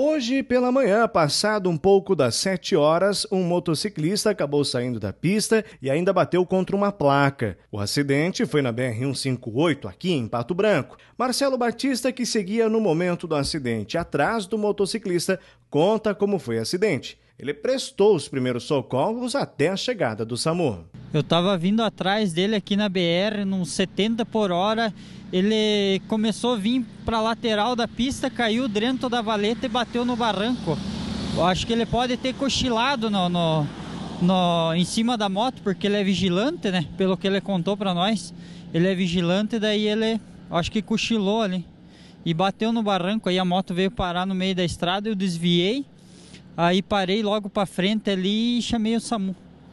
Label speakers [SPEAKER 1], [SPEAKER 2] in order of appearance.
[SPEAKER 1] Hoje pela manhã, passado um pouco das 7 horas, um motociclista acabou saindo da pista e ainda bateu contra uma placa. O acidente foi na BR-158, aqui em Pato Branco. Marcelo Batista, que seguia no momento do acidente atrás do motociclista, conta como foi o acidente. Ele prestou os primeiros socorros até a chegada do SAMU.
[SPEAKER 2] Eu estava vindo atrás dele aqui na BR, num 70 por hora. Ele começou a vir para a lateral da pista, caiu dentro da valeta e bateu no barranco. Eu acho que ele pode ter cochilado no, no, no, em cima da moto, porque ele é vigilante, né? Pelo que ele contou para nós. Ele é vigilante, daí ele acho que cochilou ali e bateu no barranco. Aí a moto veio parar no meio da estrada, eu desviei. Aí parei logo para frente ali e chamei o SAMU.